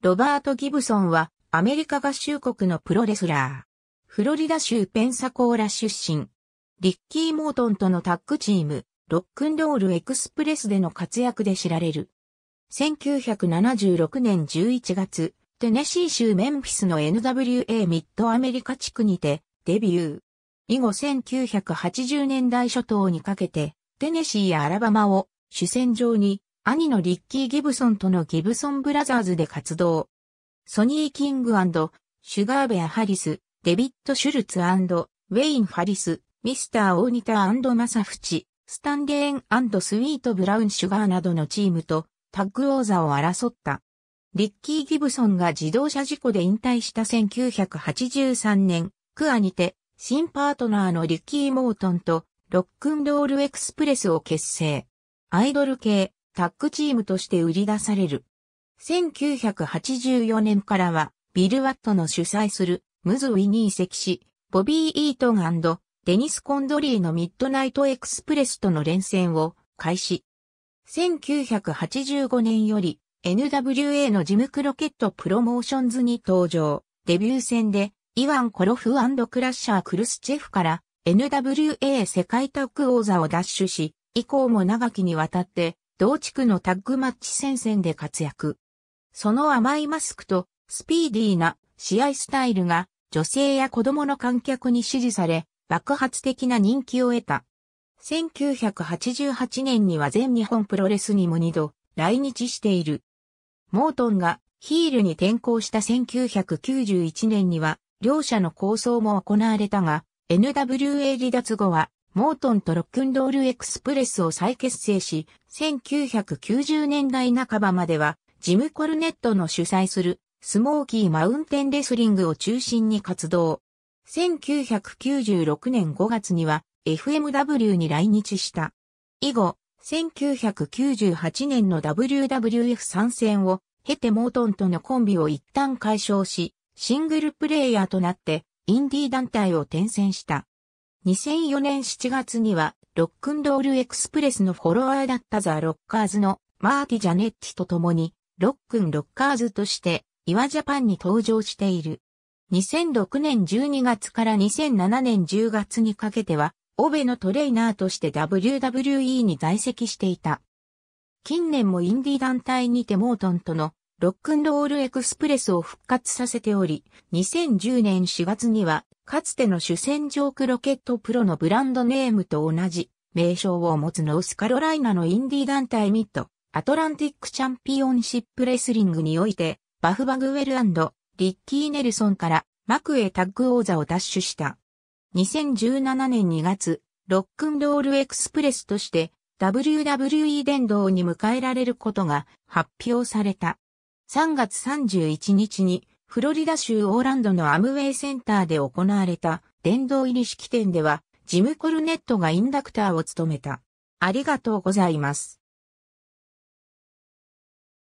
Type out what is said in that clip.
ロバート・ギブソンはアメリカ合衆国のプロレスラー。フロリダ州ペンサコーラ出身。リッキー・モートンとのタッグチーム、ロックンロール・エクスプレスでの活躍で知られる。1976年11月、テネシー州メンフィスの NWA ミッドアメリカ地区にてデビュー。以後1980年代初頭にかけて、テネシーやアラバマを主戦場に兄のリッキー・ギブソンとのギブソンブラザーズで活動。ソニー・キングシュガーベア・ハリス、デビット・シュルツウェイン・ハリス、ミスター・オーニタマサフチ、スタンデーンスウィート・ブラウン・シュガーなどのチームとタッグ王座を争った。リッキー・ギブソンが自動車事故で引退した1983年、クアにて、新パートナーのリッキー・モートンと、ロックンロールエクスプレスを結成。アイドル系、タッグチームとして売り出される。1984年からは、ビル・ワットの主催するムズウィに移籍し、ボビー・イートンデニス・コンドリーのミッドナイト・エクスプレスとの連戦を開始。1985年より NWA のジムクロケットプロモーションズに登場。デビュー戦でイワン・コロフクラッシャー・クルスチェフから NWA 世界タッグ王座を奪取し、以降も長きにわたって同地区のタッグマッチ戦線で活躍。その甘いマスクとスピーディーな試合スタイルが女性や子供の観客に支持され、爆発的な人気を得た。1988年には全日本プロレスにも2度来日している。モートンがヒールに転向した1991年には両者の構想も行われたが、NWA 離脱後はモートンとロックンロールエクスプレスを再結成し、1990年代半ばまでは、ジム・コルネットの主催する、スモーキー・マウンテン・レスリングを中心に活動。1996年5月には、FMW に来日した。以後、1998年の WWF 参戦を経てモートンとのコンビを一旦解消し、シングルプレイヤーとなってインディー団体を転戦した。2004年7月には、ロックンロールエクスプレスのフォロワーだったザ・ロッカーズのマーティ・ジャネッティと共に、ロックンロッカーズとして、岩ジャパンに登場している。2006年12月から2007年10月にかけては、オベのトレーナーとして WWE に在籍していた。近年もインディ団体にてモートンとのロックンロールエクスプレスを復活させており、2010年4月にはかつての主戦場クロケットプロのブランドネームと同じ名称を持つノースカロライナのインディ団体ミッド、アトランティックチャンピオンシップレスリングにおいて、バフ・バグウェルリッキー・ネルソンからマクエタッグ王座を奪取した。2017年2月、ロックンロールエクスプレスとして WWE 殿堂に迎えられることが発表された。3月31日にフロリダ州オーランドのアムウェイセンターで行われた殿堂入り式典では、ジム・コルネットがインダクターを務めた。ありがとうございます。